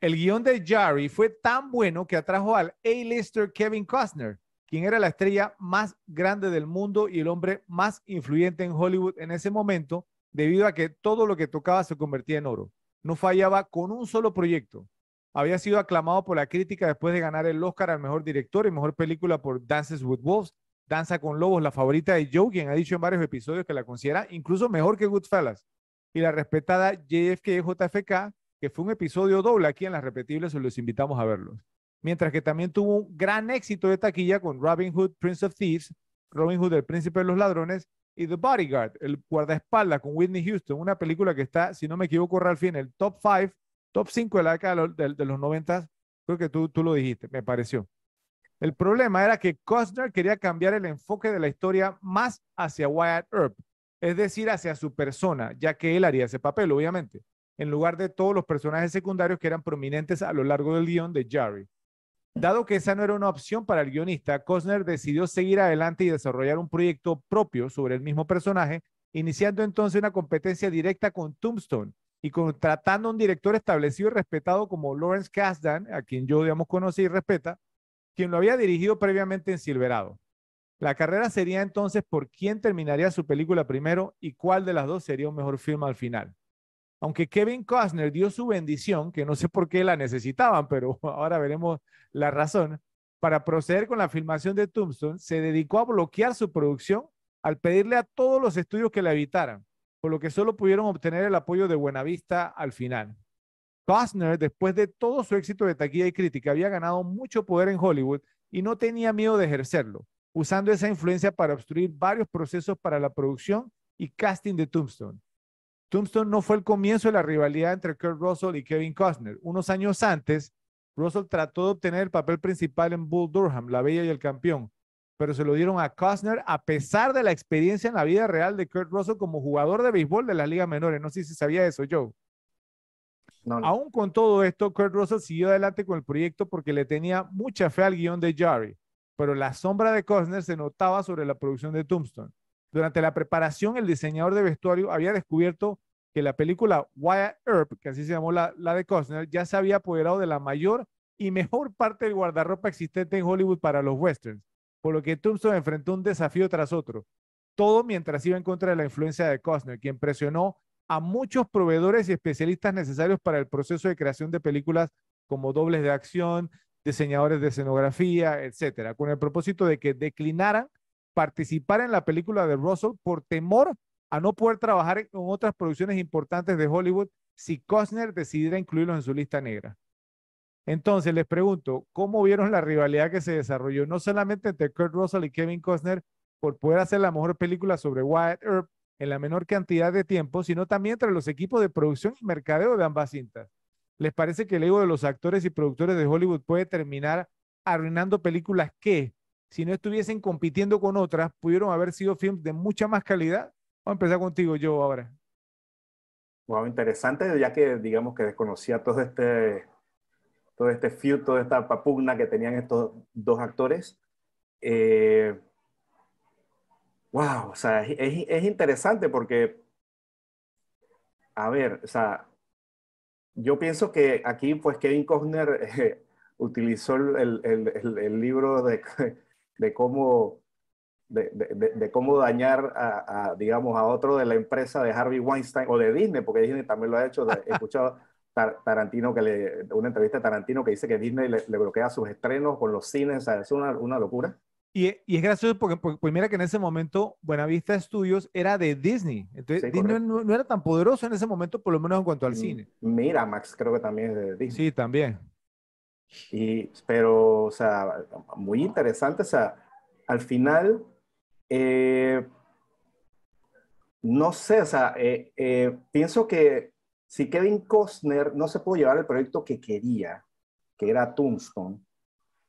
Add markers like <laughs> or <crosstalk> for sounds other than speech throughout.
el guión de Jerry fue tan bueno que atrajo al A-lister Kevin Costner, quien era la estrella más grande del mundo y el hombre más influyente en Hollywood en ese momento, debido a que todo lo que tocaba se convertía en oro. No fallaba con un solo proyecto. Había sido aclamado por la crítica después de ganar el Oscar al mejor director y mejor película por Dances with Wolves, Danza con Lobos, la favorita de Joe, quien ha dicho en varios episodios que la considera incluso mejor que Goodfellas, y la respetada JFK JFK, que fue un episodio doble aquí en las repetibles, se los invitamos a verlos. Mientras que también tuvo un gran éxito de taquilla con Robin Hood, Prince of Thieves, Robin Hood, el príncipe de los ladrones, y The Bodyguard, el guardaespaldas con Whitney Houston, una película que está, si no me equivoco, al en el top 5, top 5 de la década de, los 90, creo que tú, tú lo dijiste, me pareció. El problema era que Costner quería cambiar el enfoque de la historia más hacia Wyatt Earp, es decir, hacia su persona, ya que él haría ese papel, obviamente en lugar de todos los personajes secundarios que eran prominentes a lo largo del guión de Jerry. Dado que esa no era una opción para el guionista, Costner decidió seguir adelante y desarrollar un proyecto propio sobre el mismo personaje, iniciando entonces una competencia directa con Tombstone y contratando a un director establecido y respetado como Lawrence Kasdan, a quien yo, digamos, conoce y respeta, quien lo había dirigido previamente en Silverado. La carrera sería entonces por quién terminaría su película primero y cuál de las dos sería un mejor film al final aunque Kevin Costner dio su bendición, que no sé por qué la necesitaban, pero <laughs> ahora veremos la razón, para proceder con la filmación de Tombstone, se dedicó a bloquear su producción al pedirle a todos los estudios que la evitaran, por lo que solo pudieron obtener el apoyo de Buenavista al final. Costner, después de todo su éxito de taquilla y crítica, había ganado mucho poder en Hollywood y no tenía miedo de ejercerlo, usando esa influencia para obstruir varios procesos para la producción y casting de Tombstone. Tombstone no fue el comienzo de la rivalidad entre Kurt Russell y Kevin Costner. Unos años antes, Russell trató de obtener el papel principal en Bull Durham, La Bella y el Campeón, pero se lo dieron a Costner a pesar de la experiencia en la vida real de Kurt Russell como jugador de béisbol de la Liga menores. No sé si sabía eso, Joe. Aún con todo esto, Kurt Russell siguió adelante con el proyecto porque le tenía mucha fe al guión de Jerry, pero la sombra de Costner se notaba sobre la producción de Tombstone. Durante la preparación, el diseñador de vestuario había descubierto que la película Wyatt Earp, que así se llamó la, de Costner, ya se había apoderado de la mayor y mejor parte del guardarropa existente en Hollywood para los westerns, por lo que Thompson enfrentó un desafío tras otro, todo mientras iba en contra de la influencia de Costner, quien presionó a muchos proveedores y especialistas necesarios para el proceso de creación de películas como dobles de acción, diseñadores de escenografía, etcétera, con el propósito de que declinaran participar en la película de Russell por temor a no poder trabajar en otras producciones importantes de Hollywood si Costner decidiera incluirlos en su lista negra. Entonces, les pregunto, ¿cómo vieron la rivalidad que se desarrolló no solamente entre Kurt Russell y Kevin Costner por poder hacer la mejor película sobre Wyatt Earth en la menor cantidad de tiempo, sino también entre los equipos de producción y mercadeo de ambas cintas? ¿Les parece que el ego de los actores y productores de Hollywood puede terminar arruinando películas que, si no estuviesen compitiendo con otras, pudieron haber sido films de mucha más calidad. Vamos a empezar contigo, yo ahora. Wow, interesante, ya que digamos que desconocía todo este, todo este feud, toda esta papugna que tenían estos dos actores. Eh, wow, o sea, es, interesante porque, a ver, o sea, yo pienso que aquí, pues Kevin Costner eh, utilizó el libro de, de cómo, de, de, de cómo dañar a, digamos, a otro de la empresa de Harvey Weinstein o de Disney, porque Disney también lo ha hecho. He escuchado Tarantino que le, una entrevista a Tarantino que dice que Disney le, bloquea sus estrenos con los cines, es una, una locura. Y, es gracioso porque, pues mira que en ese momento Buenavista Studios era de Disney. Entonces Disney no, no, era tan poderoso en ese momento, por lo menos en cuanto al cine. Mira, Max creo que también es de Disney. Sí, también. Y, pero, o sea, muy interesante, o sea, al final, eh, no sé, o sea, eh, eh, pienso que si Kevin Costner no se pudo llevar el proyecto que quería, que era Tombstone,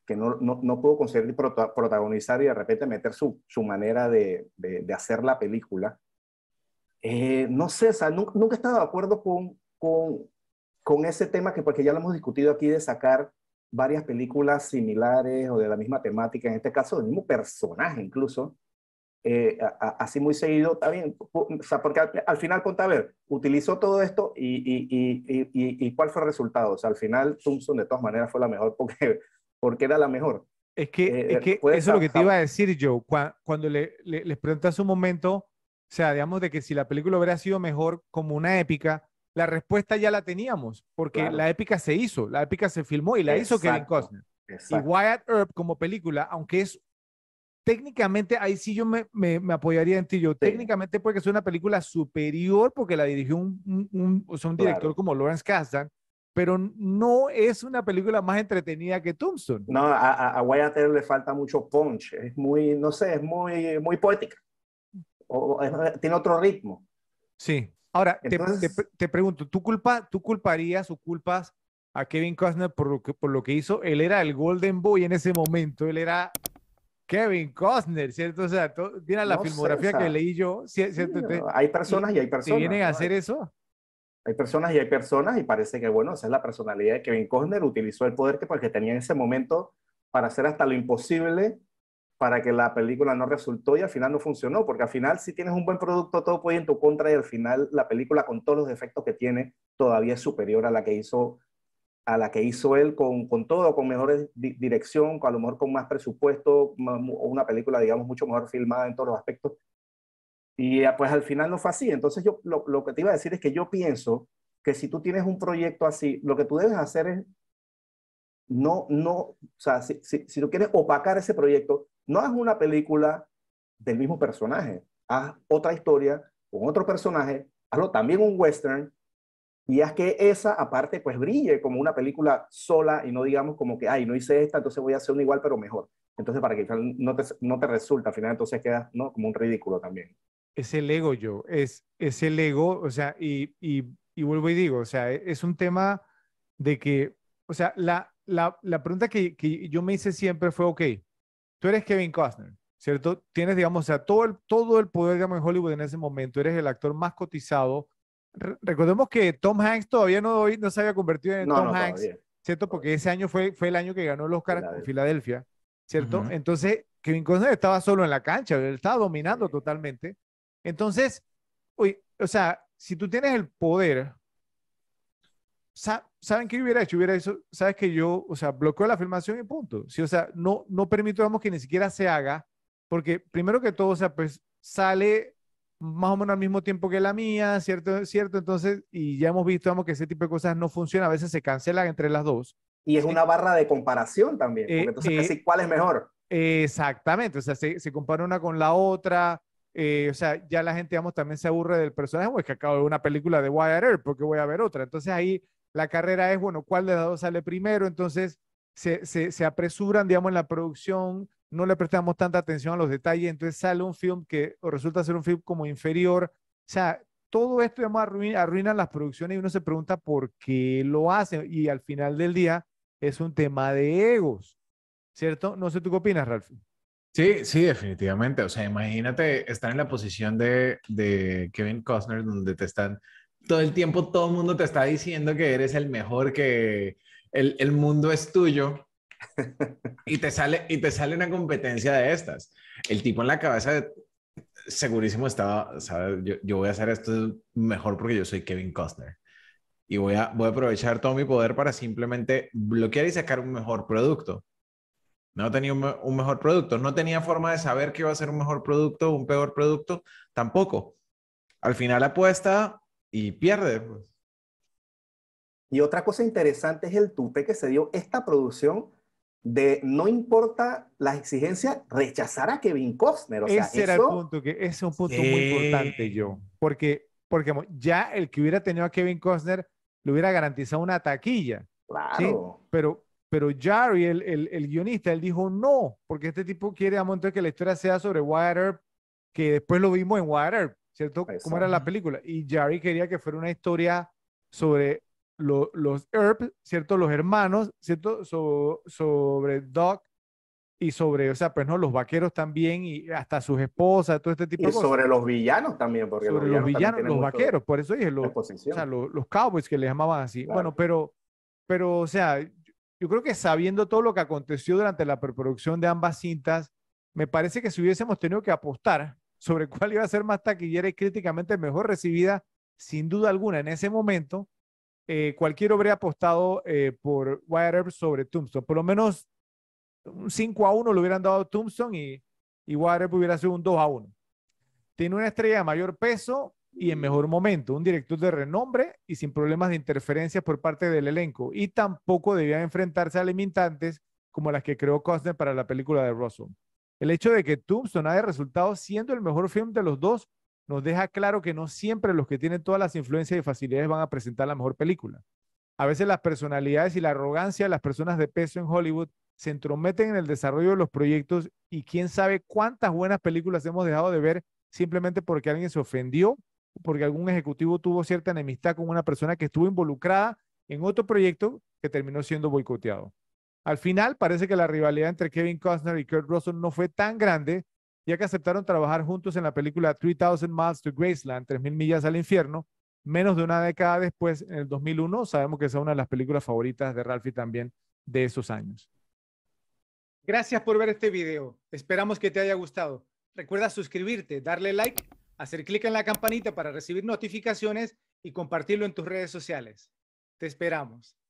que no, no, no pudo conseguir protagonizar y de repente meter su, su manera de, de, hacer la película, no sé, o sea, nunca, nunca estaba de acuerdo con, con, con ese tema que, porque ya lo hemos discutido aquí, de sacar varias películas similares o de la misma temática, en este caso del mismo personaje incluso, eh, así muy seguido, también, o sea, porque al, final, ponte a ver, utilizó todo esto y, y, y, cuál fue el resultado. O sea, al final Thompson de todas maneras fue la mejor porque, <laughs> porque era la mejor. Es que, eh, que eso es lo que te iba a decir, yo, Cuando, le, les pregunté hace un momento, o sea, digamos de que si la película hubiera sido mejor como una épica, la respuesta ya la teníamos, porque la épica se hizo, la épica se filmó y la hizo Kevin Costner. Y Wyatt Earp como película, aunque es técnicamente, ahí sí yo me, apoyaría en ti, yo técnicamente porque es una película superior porque la dirigió un, director como Lawrence Kasdan, pero no es una película más entretenida que Tombstone. No, a, a Wyatt Earp le falta mucho punch, es muy, no sé, es muy, muy poética, tiene otro ritmo. Sí. Ahora, te, pregunto, ¿tú, ¿tú culparías o culpas a Kevin Costner por lo, que, por lo que hizo? Él era el Golden Boy en ese momento, él era Kevin Costner, ¿cierto? O sea, mira la filmografía que leí yo, hay personas y, hay personas. ¿Te vienen a hacer eso? Hay personas y hay personas y parece que, bueno, esa es la personalidad de Kevin Costner, utilizó el poder que, porque pues, tenía en ese momento para hacer hasta lo imposible para que la película no resultó y al final no funcionó, porque al final si tienes un buen producto todo puede ir en tu contra y al final la película con todos los defectos que tiene todavía es superior a la que hizo a la que hizo él con, todo, con mejor dirección, con, a lo mejor con más presupuesto, o una película, digamos, mucho mejor filmada en todos los aspectos. Y eh, pues al final no fue así. Entonces yo lo, que te iba a decir es que yo pienso que si tú tienes un proyecto así, lo que tú debes hacer es no, no, o sea, si, si, si, tú quieres opacar ese proyecto, no es una película del mismo personaje. Haz otra historia con otro personaje, hazlo también un western y haz que esa aparte pues brille como una película sola y no digamos como que, ay, no hice esta, entonces voy a hacer una igual pero mejor. Entonces para que no te, no te resulta, al final entonces quedas ¿no? como un ridículo también. Es el ego, yo, es, es el ego, o sea, y, y, vuelvo y digo, o sea, e, es un tema de que, o sea, la, la, pregunta que yo me hice siempre fue, ok, tú eres Kevin Costner, ¿cierto? Tienes, digamos, o todo el, todo el poder, digamos, en Hollywood en ese momento, eres el actor más cotizado. recordemos que Tom Hanks todavía no, no se había convertido en Tom Hanks, ¿cierto? Porque ese año fue, fue el año que ganó el Oscar en Filadelfia, ¿cierto? Entonces, Kevin Costner estaba solo en la cancha, él estaba dominando totalmente. Entonces, o sea, si tú tienes el poder ¿saben qué hubiera hecho? Hubiera hecho, ¿sabes que yo, o sea, bloqueo la filmación y punto? Sí, o sea, no, no permito, vamos, que ni siquiera se haga, porque primero que todo, o sea, pues sale más o menos al mismo tiempo que la mía, ¿cierto? ¿Cierto? Entonces, y ya hemos visto, vamos, que ese tipo de cosas no funciona, a veces se cancelan entre las dos. Y es eh, una barra de comparación también, eh, entonces, eh, ¿cuál es mejor? Exactamente, o sea, se, compara una con la otra, o sea, ya la gente, vamos, también se aburre del personaje, o es que acabo de ver una película de Wyatt Earp, porque voy a ver otra. Entonces ahí la carrera es, bueno, cuál de los dos sale primero, entonces se, se, apresuran, digamos, en la producción, no le prestamos tanta atención a los detalles, entonces sale un film que resulta ser un film como inferior. O sea, todo esto digamos, arruina, las producciones y uno se pregunta por qué lo hacen. Y al final del día es un tema de egos, ¿cierto? No sé tú qué opinas, Ralph. Sí, sí, definitivamente. O sea, imagínate estar en la posición de, de Kevin Costner, donde te están todo el tiempo todo el mundo te está diciendo que eres el mejor, que el, mundo es tuyo. y te sale y te sale una competencia de estas. El tipo en la cabeza segurísimo estaba, Yo, voy a hacer esto mejor porque yo soy Kevin Costner y voy a, voy a aprovechar todo mi poder para simplemente bloquear y sacar un mejor producto. No tenía un, un mejor producto, no tenía forma de saber que iba a ser un mejor producto o un peor producto, tampoco. Al final la apuesta y pierde. Pues. Y otra cosa interesante es el tupe que se dio esta producción de no importa las exigencias, rechazar a Kevin Costner. ese era el punto, que es un punto muy importante, yo. Porque, porque ya el que hubiera tenido a Kevin Costner le hubiera garantizado una taquilla. Claro. Pero, pero Jerry, el, el, guionista, él dijo no, porque este tipo quiere a monto que la historia sea sobre Water, que después lo vimos en Water. ¿cierto? ¿Cómo era la película? Y Jerry quería que fuera una historia sobre los Earp, ¿cierto? Los hermanos, ¿cierto? sobre Doc y sobre, o sea, pues no, los vaqueros también y hasta sus esposas, todo este tipo de cosas. sobre los villanos también, porque sobre los villanos, los, vaqueros, por eso dije, los, los, cowboys que le llamaban así. Bueno, pero, pero, o sea, yo creo que sabiendo todo lo que aconteció durante la preproducción de ambas cintas, me parece que si hubiésemos tenido que apostar, sobre cuál iba a ser más taquillera y críticamente mejor recibida, sin duda alguna, en ese momento, eh, cualquier obra apostado eh, por wire sobre Tombstone. Por lo menos un 5 a 1 lo hubieran dado a Tombstone y, y Wyatt hubiera sido un 2 a 1. Tiene una estrella de mayor peso y en mejor momento, un director de renombre y sin problemas de interferencia por parte del elenco. Y tampoco debía enfrentarse a limitantes como las que creó Costner para la película de Russell. El hecho de que Tombstone haya resultado siendo el mejor film de los dos nos deja claro que no siempre los que tienen todas las influencias y facilidades van a presentar la mejor película. A veces las personalidades y la arrogancia de las personas de peso en Hollywood se entrometen en el desarrollo de los proyectos y quién sabe cuántas buenas películas hemos dejado de ver simplemente porque alguien se ofendió, porque algún ejecutivo tuvo cierta enemistad con una persona que estuvo involucrada en otro proyecto que terminó siendo boicoteado. Al final parece que la rivalidad entre Kevin Costner y Kurt Russell no fue tan grande, ya que aceptaron trabajar juntos en la película 3000 Miles to Graceland, 3000 millas al infierno, menos de una década después, en el 2001. Sabemos que es una de las películas favoritas de Ralphie también de esos años. Gracias por ver este video. Esperamos que te haya gustado. Recuerda suscribirte, darle like, hacer clic en la campanita para recibir notificaciones y compartirlo en tus redes sociales. Te esperamos.